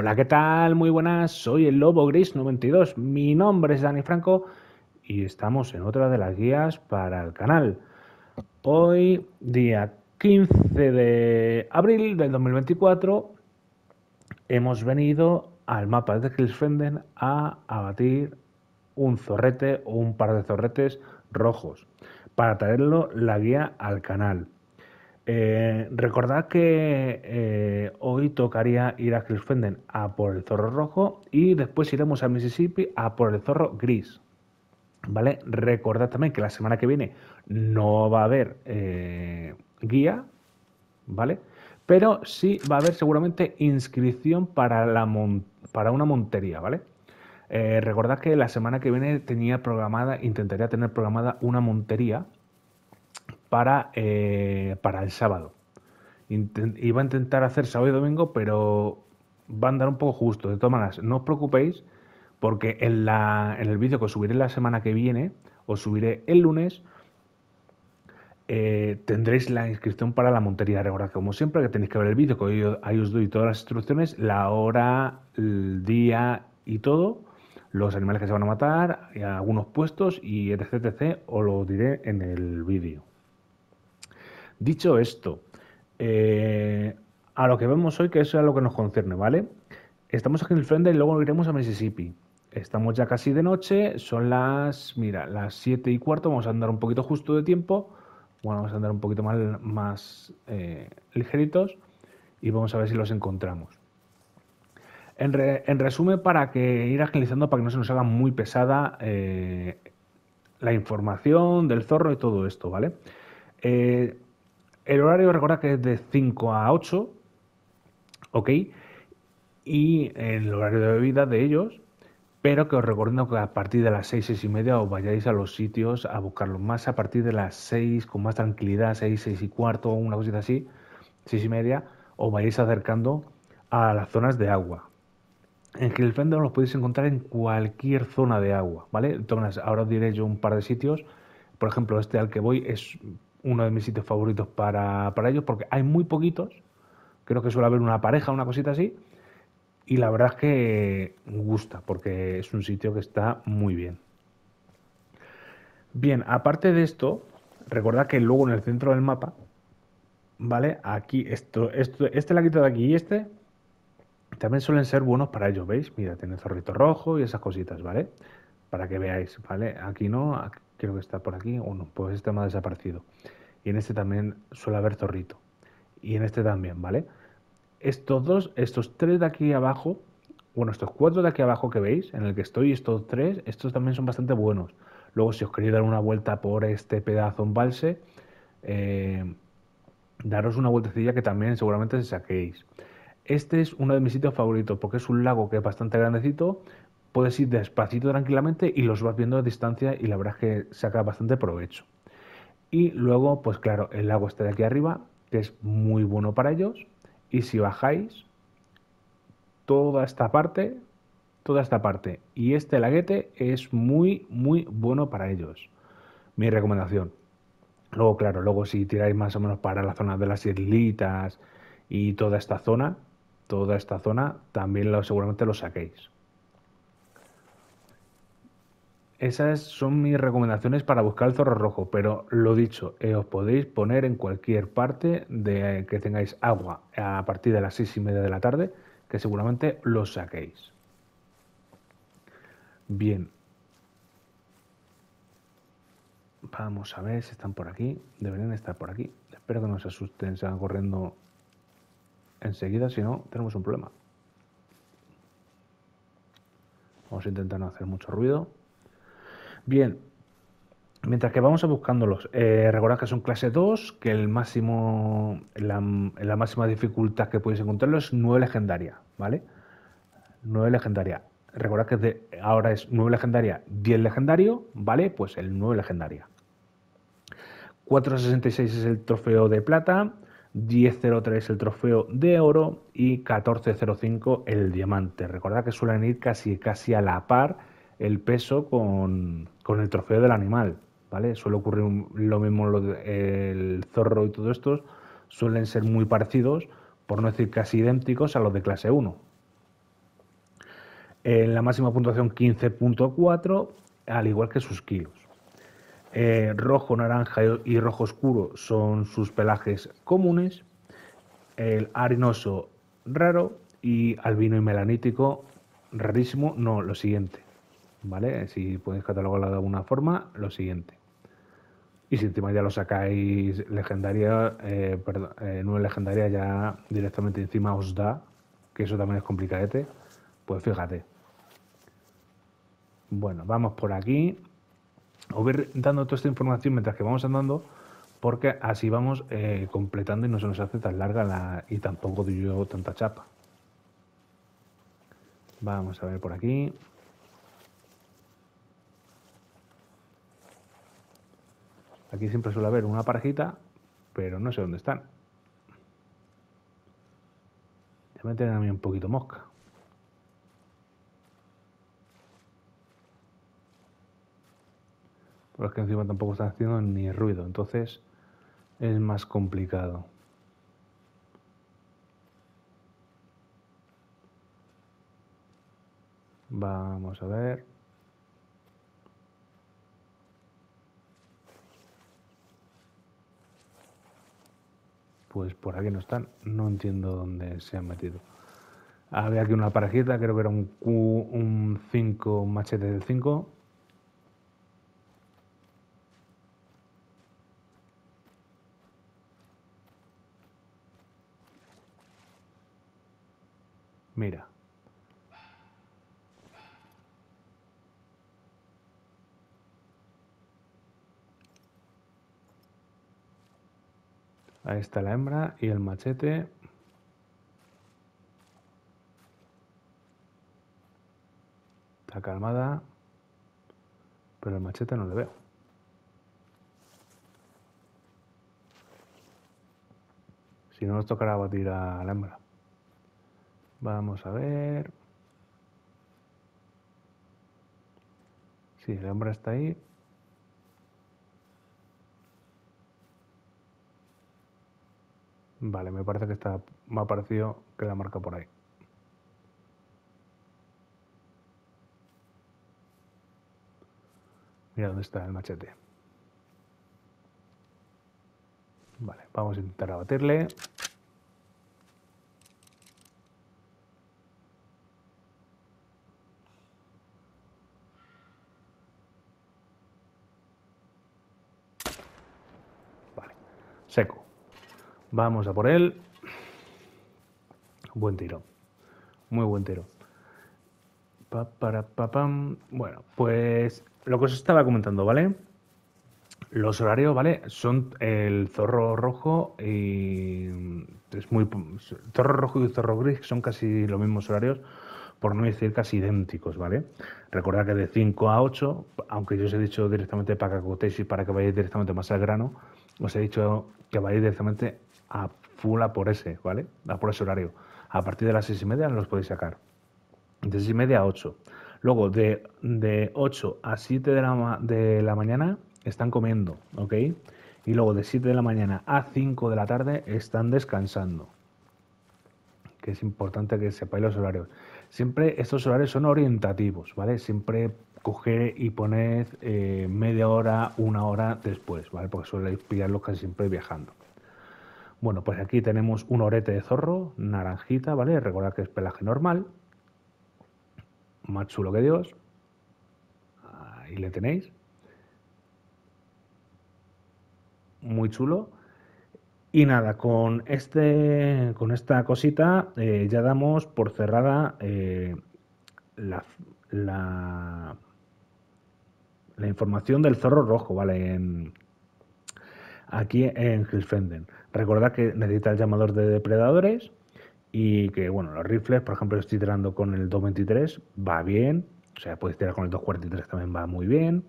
Hola, ¿qué tal? Muy buenas, soy el Lobo Gris 92, mi nombre es Dani Franco y estamos en otra de las guías para el canal. Hoy, día 15 de abril del 2024, hemos venido al mapa de Kilsfenden a abatir un zorrete o un par de zorretes rojos para traerlo la guía al canal. Eh, recordad que eh, hoy tocaría ir a Fenden a por el zorro rojo y después iremos a Mississippi a por el zorro gris. ¿Vale? Recordad también que la semana que viene no va a haber eh, guía, ¿vale? Pero sí va a haber seguramente inscripción para, la para una montería, ¿vale? recordad que la semana que viene tenía programada, intentaría tener programada una montería para, eh, para el sábado. iba a intentar hacer sábado y domingo, pero va a andar un poco justo. De todas maneras, no os preocupéis porque en, la, en el vídeo que os subiré la semana que viene, os subiré el lunes, eh, tendréis la inscripción para la montería regular. Como siempre, que tenéis que ver el vídeo, que ahí os doy todas las instrucciones, la hora, el día y todo, los animales que se van a matar, algunos puestos y etc. etc os lo diré en el vídeo. Dicho esto, eh, a lo que vemos hoy, que eso es a lo que nos concierne, ¿vale? Estamos aquí en el frente y luego iremos a Mississippi. Estamos ya casi de noche, son las, mira, las 7 y cuarto, vamos a andar un poquito justo de tiempo, bueno, vamos a andar un poquito más, eh, ligeritos y vamos a ver si los encontramos. En, resumen, para que ir agilizando, para que no se nos haga muy pesada eh, la información del zorro y todo esto, ¿vale? El horario, recuerda que es de 5 a 8, ¿ok? Y el horario de bebida de ellos, pero que os recomiendo que a partir de las 6, 6 y media os vayáis a los sitios a buscarlos más a partir de las 6, con más tranquilidad, 6, 6 y cuarto, una cosita así, 6 y media, os vayáis acercando a las zonas de agua. En Hillfender los podéis encontrar en cualquier zona de agua, ¿vale? Entonces, ahora os diré yo un par de sitios. Por ejemplo, este al que voy es uno de mis sitios favoritos para, ellos porque hay muy poquitos. Creo que suele haber una pareja, una cosita así. Y la verdad es que gusta porque es un sitio que está muy bien. Bien, aparte de esto, recordad que luego en el centro del mapa, ¿vale? Aquí, esto, esto este laguito de aquí y este también suelen ser buenos para ellos, ¿veis? Mira, tiene zorrito rojo y esas cositas, ¿vale? Para que veáis, ¿vale? Aquí no, creo que está por aquí, uno, pues este me ha desaparecido. Y en este también suele haber zorrito. Y en este también, ¿vale? Estos dos, estos tres de aquí abajo, bueno, estos cuatro de aquí abajo que veis, en el que estoy, estos tres, estos también son bastante buenos. Luego, si os queréis dar una vuelta por este pedazo en balse, eh, daros una vueltecilla que también seguramente se saquéis. Este es uno de mis sitios favoritos porque es un lago que es bastante grandecito, puedes ir despacito tranquilamente y los vas viendo a distancia y la verdad es que saca bastante provecho. Y luego, pues claro, el lago está de aquí arriba, que es muy bueno para ellos. Y si bajáis, toda esta parte, toda esta parte y este laguete es muy, muy bueno para ellos. Mi recomendación. Luego, claro, luego si tiráis más o menos para la zona de las islitas y toda esta zona, toda esta zona, también lo, seguramente lo saquéis. Esas son mis recomendaciones para buscar el zorro rojo, pero lo dicho, eh, os podéis poner en cualquier parte de eh, que tengáis agua a partir de las seis y media de la tarde, que seguramente lo saquéis. Bien. Vamos a ver si están por aquí. Deberían estar por aquí. Espero que no se asusten, se van corriendo enseguida, si no, tenemos un problema. Vamos a intentar no hacer mucho ruido. Bien, Mientras que vamos a buscándolos, eh, recordad que son clase 2, que el máximo, la, máxima dificultad que podéis encontrarlo es 9 legendaria, ¿vale? 9 legendaria. Recordad que ahora es 9 legendaria, 10 legendario, ¿vale? Pues el 9 legendaria. 466 es el trofeo de plata, 1003 el trofeo de oro y 1405 el diamante. Recordad que suelen ir casi, casi a la par el peso con, con el trofeo del animal, ¿vale? Suele ocurrir lo mismo el zorro y todo estos, suelen ser muy parecidos, por no decir casi idénticos a los de clase 1. En la máxima puntuación 15.4, al igual que sus kilos. Eh, rojo, naranja y rojo oscuro son sus pelajes comunes. El arenoso raro y albino y melanítico rarísimo, no, lo siguiente. ¿vale? Si podéis catalogarlo de alguna forma, lo siguiente. Y si encima ya lo sacáis legendaria, eh, perdón, eh, no es legendaria, ya directamente encima os da, que eso también es complicadete, pues fíjate. Bueno, vamos por aquí. Os voy dando toda esta información mientras que vamos andando, porque así vamos eh, completando y no se nos hace tan larga la, y tampoco yo tanta chapa. Vamos a ver por aquí. Aquí siempre suele haber una parejita, pero no sé dónde están. Ya me tienen a mí un poquito mosca. Porque que encima tampoco están haciendo ni ruido, entonces es más complicado. Vamos a ver. pues por aquí no están. No entiendo dónde se han metido. Había aquí una parejita, creo que era un, Q, un 5, un machete del 5. Mira. Ahí está la hembra y el machete. Está calmada. Pero el machete no le veo. Si no, nos tocará batir a la hembra. Vamos a ver. Sí, la hembra está ahí. Vale, me parece que está, me ha parecido que la marca por ahí. Mira dónde está el machete. Vale, vamos a intentar abatirle. Vamos a por él. Buen tiro. Muy buen tiro. Pa, para, pa, Bueno, pues lo que os estaba comentando, ¿vale? Los horarios, ¿vale? Son el zorro rojo y. Es muy. Zorro rojo y zorro gris son casi los mismos horarios, por no decir casi idénticos, ¿vale? Recordad que de 5 a 8, aunque yo os he dicho directamente para que y para que vayáis directamente más al grano, os he dicho que vayáis directamente a full por ese, ¿vale? A por ese horario. A partir de las seis y media los podéis sacar. De seis y media a 8. Luego, de, de 8 a 7 de la, mañana están comiendo, ¿ok? Y luego de 7 de la mañana a 5 de la tarde están descansando. Que es importante que sepáis los horarios. Siempre estos horarios son orientativos, ¿vale? Siempre coger y poned eh, media hora, una hora después, ¿vale? Porque suele pillarlos casi siempre viajando. Bueno, pues aquí tenemos un orete de zorro, naranjita, ¿vale? Recordad que es pelaje normal. Más chulo que Dios. Ahí le tenéis. Muy chulo. Y nada, con, este, con esta cosita eh, ya damos por cerrada eh, la, la, información del zorro rojo, ¿vale? aquí en Hilfenden. Recordad que necesita el llamador de depredadores y que, bueno, los rifles, por ejemplo, estoy tirando con el 223, va bien. O sea, podéis tirar con el 243, también va muy bien.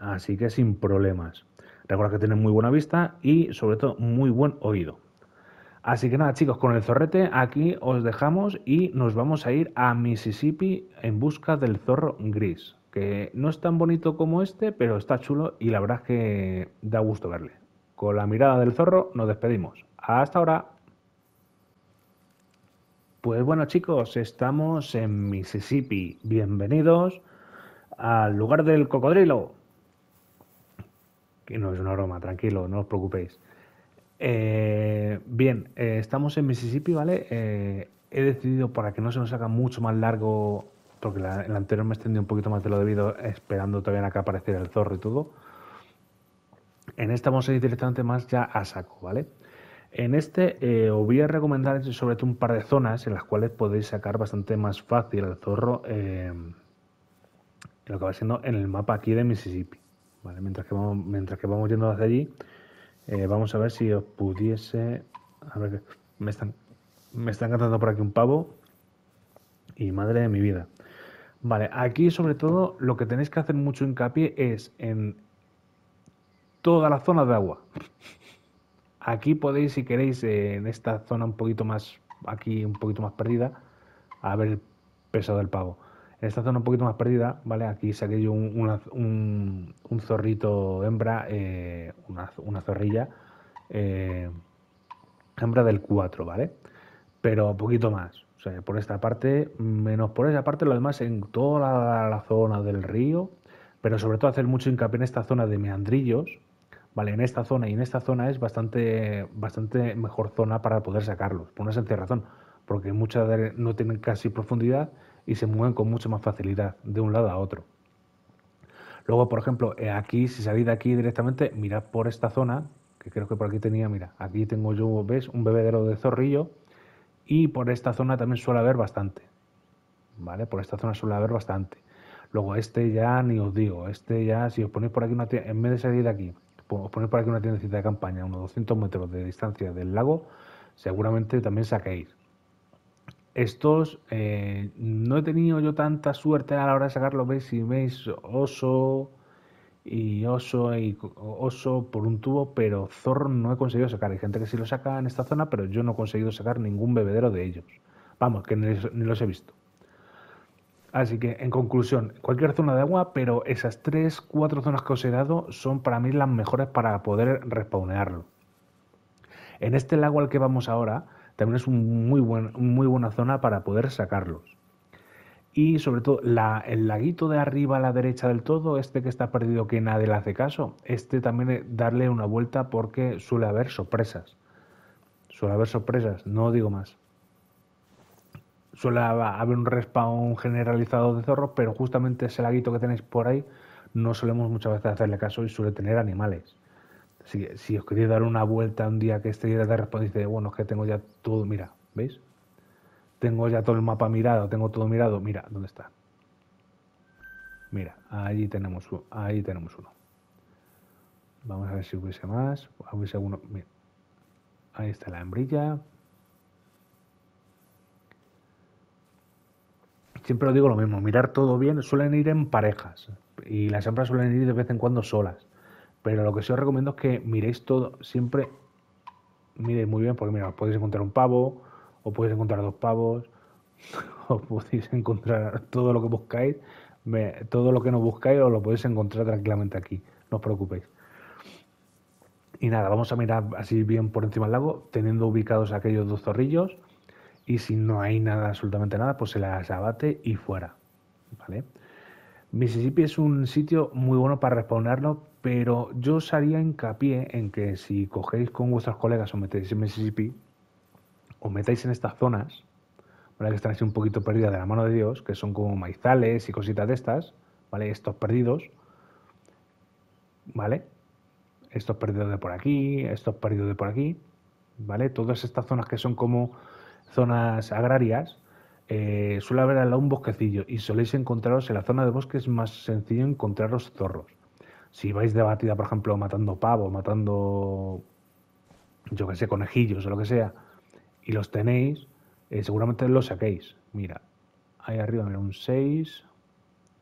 Así que sin problemas. Recuerda que tiene muy buena vista y, sobre todo, muy buen oído. Así que nada, chicos, con el zorrete aquí os dejamos y nos vamos a ir a Mississippi en busca del zorro gris, que no es tan bonito como este, pero está chulo y la verdad que da gusto verle. Con la mirada del zorro nos despedimos. Hasta ahora. Pues bueno chicos, estamos en Mississippi. Bienvenidos al lugar del cocodrilo. Que no es una broma, tranquilo, no os preocupéis. Eh, bien, eh, estamos en Mississippi, ¿vale? Eh, he decidido para que no se nos haga mucho más largo, porque la, el anterior me extendió un poquito más de lo debido, esperando todavía a que apareciera el zorro y todo. En esta vamos a ir directamente más ya a saco, ¿vale? En este eh, os voy a recomendar sobre todo un par de zonas en las cuales podéis sacar bastante más fácil el zorro eh, lo que va siendo en el mapa aquí de Mississippi. ¿vale? Mientras, que vamos, mientras que vamos yendo hacia allí, eh, vamos a ver si os pudiese... A ver, me están, me están cantando por aquí un pavo y madre de mi vida. Vale, aquí sobre todo lo que tenéis que hacer mucho hincapié es en toda la zona de agua. Aquí podéis, si queréis, eh, en esta zona un poquito más, aquí un poquito más perdida, a ver el peso del pavo. En esta zona un poquito más perdida, ¿vale? Aquí saqué yo un, zorrito hembra, eh, una, zorrilla eh, hembra del 4, ¿vale? Pero un poquito más. O sea, por esta parte, menos por esa parte, lo demás en toda la zona del río, pero sobre todo hacer mucho hincapié en esta zona de meandrillos, vale, en esta zona y en esta zona es bastante, bastante mejor zona para poder sacarlos, por una sencilla razón, porque muchas no tienen casi profundidad y se mueven con mucha más facilidad de un lado a otro. Luego, por ejemplo, eh, aquí, si salís de aquí directamente, mirad por esta zona, que creo que por aquí tenía, mira, aquí tengo yo, ¿ves? Un bebedero de zorrillo y por esta zona también suele haber bastante, ¿vale? Por esta zona suele haber bastante. Luego este ya ni os digo, este ya si os ponéis por aquí en vez de salir de aquí poner por aquí una tiendecita de campaña a unos 200 metros de distancia del lago, seguramente también saquéis. Estos eh, no he tenido yo tanta suerte a la hora de sacarlos, veis si veis oso y oso y oso por un tubo, pero zorro no he conseguido sacar. Hay gente que sí lo saca en esta zona, pero yo no he conseguido sacar ningún bebedero de ellos. Vamos, que ni los he visto. Así que, en conclusión, cualquier zona de agua, pero esas 3, 4 zonas que os he dado son para mí las mejores para poder respawnearlo. En este lago al que vamos ahora, también es una muy, buen, muy buena zona para poder sacarlos. Y sobre todo, el laguito de arriba a la derecha del todo, este que está perdido que nadie le hace caso, este también darle una vuelta porque suele haber sorpresas. Suele haber sorpresas, no digo más suele haber un respawn generalizado de zorros, pero justamente ese laguito que tenéis por ahí no solemos muchas veces hacerle caso y suele tener animales. Si, si os queréis dar una vuelta un día que este día de respawn, dice, bueno, es que tengo ya todo, mira, ¿veis? Tengo ya todo el mapa mirado, tengo todo mirado, mira, ¿dónde está? Mira, ahí tenemos, ahí tenemos uno. Vamos a ver si hubiese más, hubiese uno, mira. Ahí está la hembrilla, siempre lo digo lo mismo, mirar todo bien, suelen ir en parejas y las hembras suelen ir de vez en cuando solas. Pero lo que sí os recomiendo es que miréis todo, siempre miréis muy bien, porque mira, podéis encontrar un pavo, o podéis encontrar dos pavos, o podéis encontrar todo lo que buscáis, todo lo que no buscáis os lo podéis encontrar tranquilamente aquí, no os preocupéis. Y nada, vamos a mirar así bien por encima del lago, teniendo ubicados aquellos dos zorrillos y si no hay nada, absolutamente nada, pues se las abate y fuera. ¿Vale? Mississippi es un sitio muy bueno para respawnarlo, pero yo os haría hincapié en que si cogéis con vuestros colegas o metéis en Mississippi, o metáis en estas zonas, ¿vale? que están así un poquito perdidas de la mano de Dios, que son como maizales y cositas de estas, ¿vale? Estos perdidos, ¿vale? Estos perdidos de por aquí, estos perdidos de por aquí, ¿vale? Todas estas zonas que son como zonas agrarias, eh, suele haber un bosquecillo y soléis encontraros en la zona de bosque es más sencillo encontraros zorros. Si vais de batida, por ejemplo, matando pavo, matando, yo que sé, conejillos o lo que sea, y los tenéis, eh, seguramente los saquéis. Mira, ahí arriba, un 6,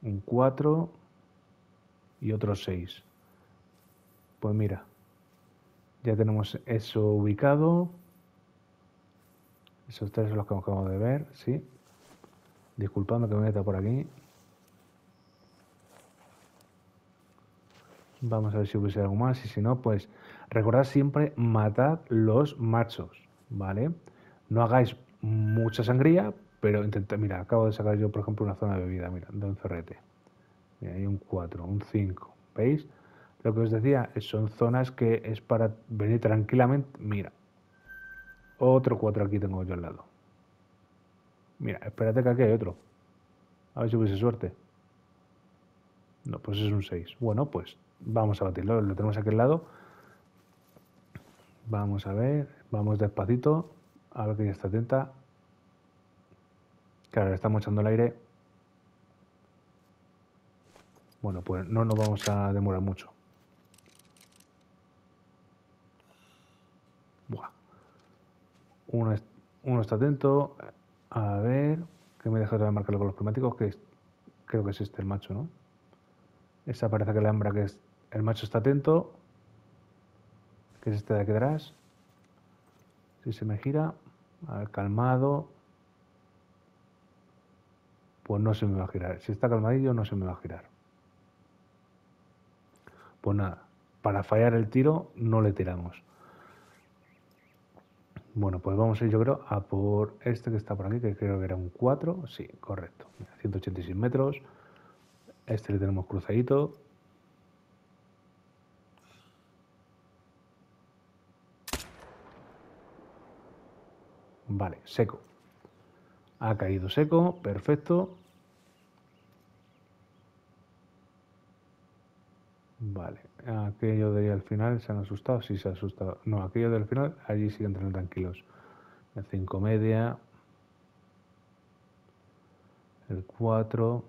un 4 y otro 6. Pues mira, ya tenemos eso ubicado. Esos tres son los que acabamos de ver, sí. Disculpadme que me meta por aquí. Vamos a ver si hubiese algo más y si no, pues recordad siempre matad los machos, ¿vale? No hagáis mucha sangría, pero intentad, mira, acabo de sacar yo, por ejemplo, una zona de bebida, mira, de un ferrete. Mira, hay un 4, un 5, ¿veis? Lo que os decía son zonas que es para venir tranquilamente, mira, otro 4 aquí tengo yo al lado. Mira, espérate que aquí hay otro. A ver si hubiese suerte. No, pues es un 6. Bueno, pues vamos a batirlo. Lo tenemos aquí al lado. Vamos a ver. Vamos despacito. A ver que ya está atenta. Claro, le estamos echando el aire. Bueno, pues no nos vamos a demorar mucho. Uno, está atento. A ver, que me deja de marcarlo con los climáticos, que creo que es este el macho, ¿no? Esa parece que la hembra que es. El macho está atento. Que es este de aquí atrás. Si se me gira. calmado. Pues no se me va a girar. Si está calmadillo, no se me va a girar. Pues nada, para fallar el tiro no le tiramos. Bueno, pues vamos a ir, yo creo, a por este que está por aquí, que creo que era un 4. Sí, correcto. 186 metros. Este le tenemos cruzadito. Vale, seco. Ha caído seco, perfecto. Vale aquello de al final se han asustado, si se han asustado. No, aquello del final, allí siguen tranquilos. El 5 media, el 4.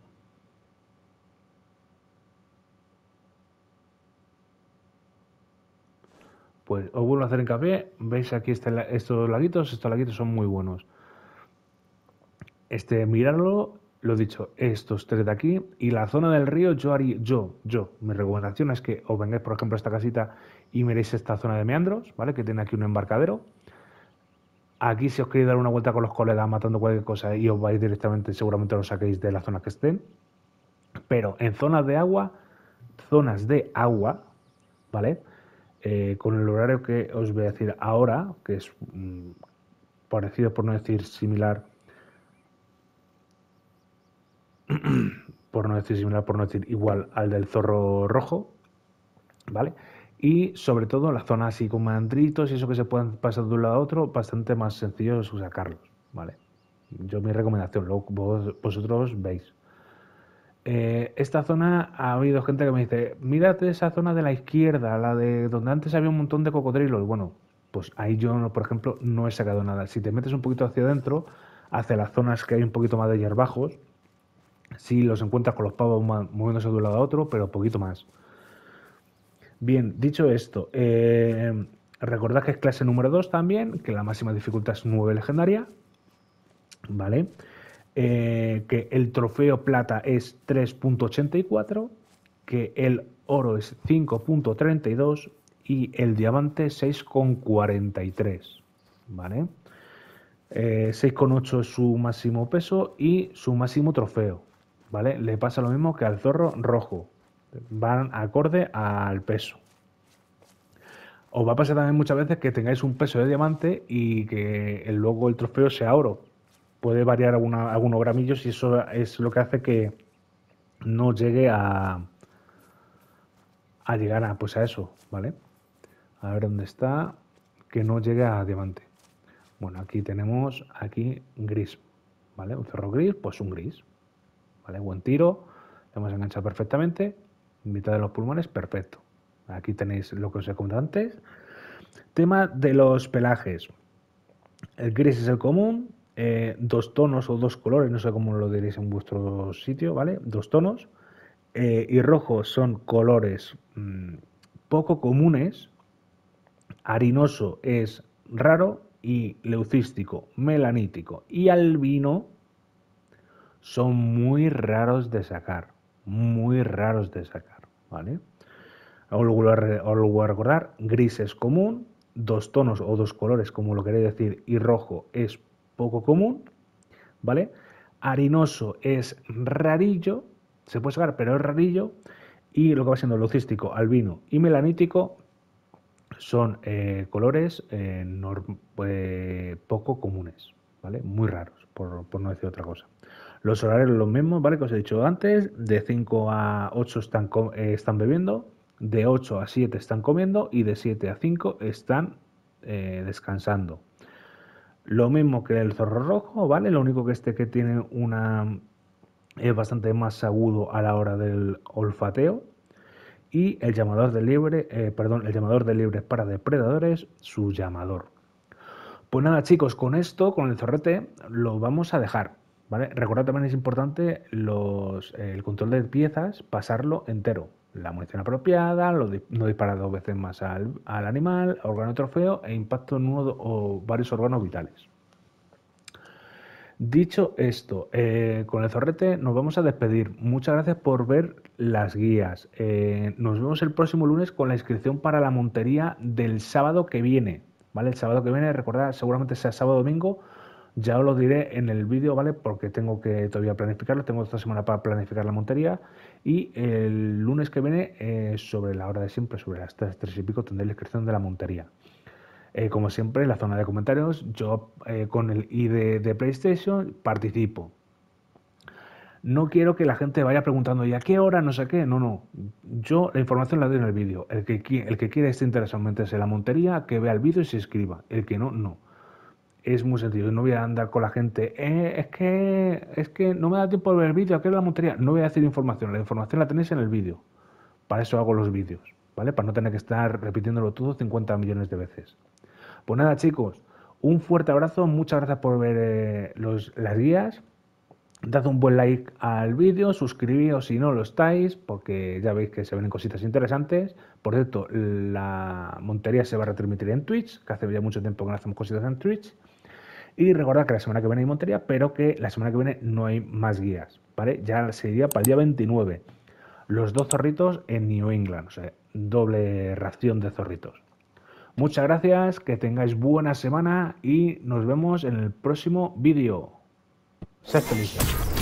Pues os vuelvo a hacer hincapié, veis aquí este, estos laguitos, estos laguitos son muy buenos. Este, mirarlo lo dicho, estos tres de aquí y la zona del río, yo haría, yo, yo, mi recomendación es que os vengáis, por ejemplo, a esta casita y miréis esta zona de meandros, ¿vale? Que tiene aquí un embarcadero. Aquí si os queréis dar una vuelta con los colegas matando cualquier cosa y os vais directamente, seguramente lo saquéis de la zona que estén. Pero en zonas de agua, zonas de agua, ¿vale? Eh, con el horario que os voy a decir ahora, que es mm, parecido por no decir similar por no decir similar, por no decir igual al del zorro rojo, ¿vale? Y sobre todo la zona así con mandritos y eso que se pueden pasar de un lado a otro, bastante más sencillo es sacarlos, ¿vale? Yo mi recomendación, vosotros veis. Eh, esta zona ha habido gente que me dice, mírate esa zona de la izquierda, la de donde antes había un montón de cocodrilos. Bueno, pues ahí yo, por ejemplo, no he sacado nada. Si te metes un poquito hacia adentro, hacia las zonas que hay un poquito más de hierbajos, si los encuentras con los pavos moviéndose de un lado a otro, pero poquito más. Bien, dicho esto, eh, recordad que es clase número 2 también, que la máxima dificultad es 9 legendaria, ¿vale? Eh, que el trofeo plata es 3.84, que el oro es 5.32 y el diamante 6,43, ¿vale? 6,8 eh, es su máximo peso y su máximo trofeo. ¿vale? Le pasa lo mismo que al zorro rojo. Van acorde al peso. Os va a pasar también muchas veces que tengáis un peso de diamante y que luego el trofeo sea oro. Puede variar alguna, algunos gramillos y eso es lo que hace que no llegue a, a llegar a, pues a eso, ¿vale? A ver dónde está, que no llegue a diamante. Bueno, aquí tenemos aquí gris, ¿vale? Un cerro gris, pues un gris, ¿vale? Buen tiro, lo hemos enganchado perfectamente, mitad de los pulmones, perfecto. Aquí tenéis lo que os he comentado antes. Tema de los pelajes. El gris es el común, eh, dos tonos o dos colores, no sé cómo lo diréis en vuestro sitio, ¿vale? Dos tonos. Eh, y rojo son colores mm, poco comunes. Harinoso es raro y leucístico, melanítico. Y albino son muy raros de sacar, muy raros de sacar, ¿vale? Os lo, a recordar, gris es común, dos tonos o dos colores, como lo queréis decir, y rojo es poco común, ¿vale? Harinoso es rarillo, se puede sacar, pero es rarillo, y lo que va siendo lucístico, albino y melanítico son eh, colores eh, eh, poco comunes, ¿vale? Muy raros, por no decir otra cosa. Los horarios los mismos, ¿vale? Que os he dicho antes, de 5 a 8 están, eh, están bebiendo, de 8 a 7 están comiendo y de 7 a 5 están eh, descansando. Lo mismo que el zorro rojo, ¿vale? Lo único que este que tiene una... es bastante más agudo a la hora del olfateo, y el llamador de libre, eh, perdón, el llamador de libres para depredadores, su llamador. Pues nada, chicos, con esto, con el zorrete, lo vamos a dejar. Recordar también es importante el control de piezas, pasarlo entero. La munición apropiada, no disparar dos veces más al, animal, órgano trofeo e impacto en uno o varios órganos vitales. Dicho esto, eh, con el zorrete nos vamos a despedir. Muchas gracias por ver las guías. Eh, nos vemos el próximo lunes con la inscripción para la montería del sábado que viene. ¿Vale? El sábado que viene, recordad, seguramente sea sábado domingo, ya os lo diré en el vídeo, ¿vale? Porque tengo que todavía planificarlo. Tengo esta semana para planificar la montería. Y el lunes que viene, eh, sobre la hora de siempre, sobre las 3, y pico, tendré la descripción de la montería. Eh, como siempre, en la zona de comentarios, yo eh, con el ID de PlayStation participo. No quiero que la gente vaya preguntando, ¿y a qué hora? No sé qué. No, no. Yo la información la doy en el vídeo. El que, el que quiera esté interesado en la montería, que vea el vídeo y se inscriba. El que no, no es muy sencillo. No voy a andar con la gente, eh, es, que, es que no me da tiempo de ver el vídeo, ¿qué es la montería. No voy a decir información, la información la tenéis en el vídeo. Para eso hago los vídeos, ¿vale? Para no tener que estar repitiéndolo todo 50 millones de veces. Pues nada, chicos, un fuerte abrazo, muchas gracias por ver eh, los, las guías. Dad un buen like al vídeo, suscribíos si no lo estáis, porque ya veis que se ven cositas interesantes. Por cierto, la montería se va a retransmitir en Twitch, que hace ya mucho tiempo que no hacemos cositas en Twitch. Y recordad que la semana que viene hay montería, pero que la semana que viene no hay más guías, ¿vale? Ya sería para el día 29. Los dos zorritos en New England, o sea, doble ración de zorritos. Muchas gracias, que tengáis buena semana y nos vemos en el próximo vídeo. Sed felices.